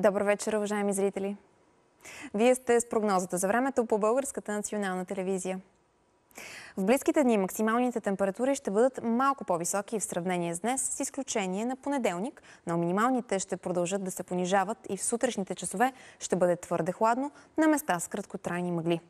Добър вечер, уважаеми зрители! Вие сте с прогнозата за времето по Българската национална телевизия. В близките дни максималните температури ще бъдат малко по-високи в сравнение с днес, с изключение на понеделник, но минималните ще продължат да се понижават и в сутрешните часове ще бъде твърде хладно на места с краткотрайни мъгли.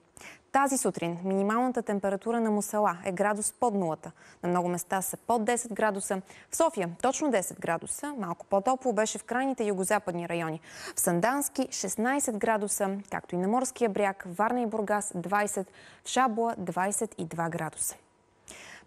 Тази сутрин минималната температура на Мусала е градус под нулата. На много места са под 10 градуса. В София точно 10 градуса. Малко по-топло беше в крайните югозападни райони. В Сандански 16 градуса, както и на морския бряг, Варна и Бургас 20, в Шабла 22 градуса.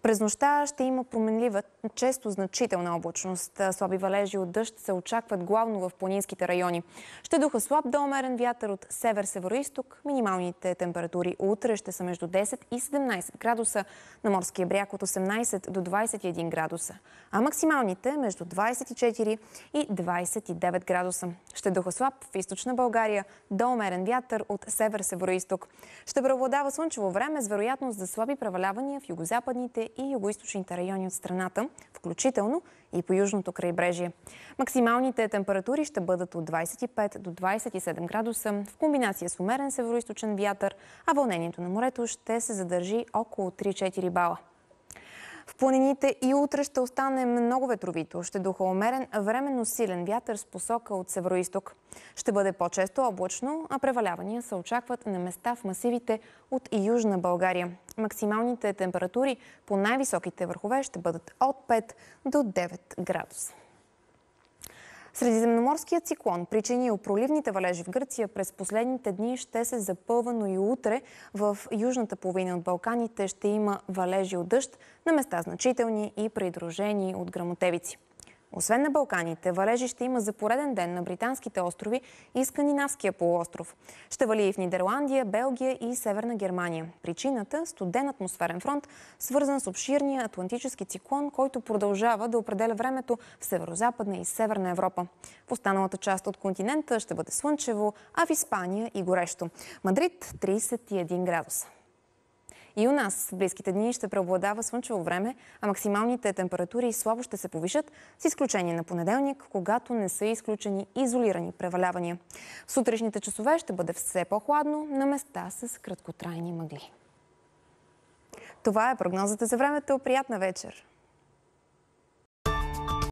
През нощта ще има променлива, често значителна облачност. Слаби валежи от дъжд се очакват главно в планинските райони. Ще духа слаб до умерен вятър от север исток Минималните температури утре ще са между 10 и 17 градуса, на морския бряг от 18 до 21 градуса, а максималните между 24 и 29 градуса. Ще духа слаб в източна България до умерен вятър от север исток Ще преобладава слънчево време с вероятност за слаби превалявания в югозападните и югоисточните райони от страната, включително и по южното крайбрежие. Максималните температури ще бъдат от 25 до 27 градуса в комбинация с умерен североисточен вятър, а вълнението на морето ще се задържи около 3-4 бала. В планините и утре ще остане много ветровито. Ще духа умерен, временно силен вятър с посока от северо-исток. Ще бъде по-често облачно, а превалявания се очакват на места в масивите от Южна България. Максималните температури по най-високите върхове ще бъдат от 5 до 9 градуса. Средиземноморският циклон, причинил проливните валежи в Гърция през последните дни, ще се запълва, но и утре в южната половина от Балканите ще има валежи от дъжд, на места значителни и придружени от грамотевици. Освен на Балканите, валежи ще има за пореден ден на британските острови и Скандинавския полуостров. Ще вали и в Нидерландия, Белгия и Северна Германия. Причината – студен атмосферен фронт, свързан с обширния атлантически циклон, който продължава да определя времето в северо-западна и северна Европа. В останалата част от континента ще бъде слънчево, а в Испания и горещо. Мадрид – 31 градуса. И у нас в близките дни ще преобладава слънчево време, а максималните температури слабо ще се повишат, с изключение на понеделник, когато не са изключени изолирани превалявания. В сутрешните часове ще бъде все по-хладно, на места с краткотрайни мъгли. Това е прогнозата за времето. Приятна вечер!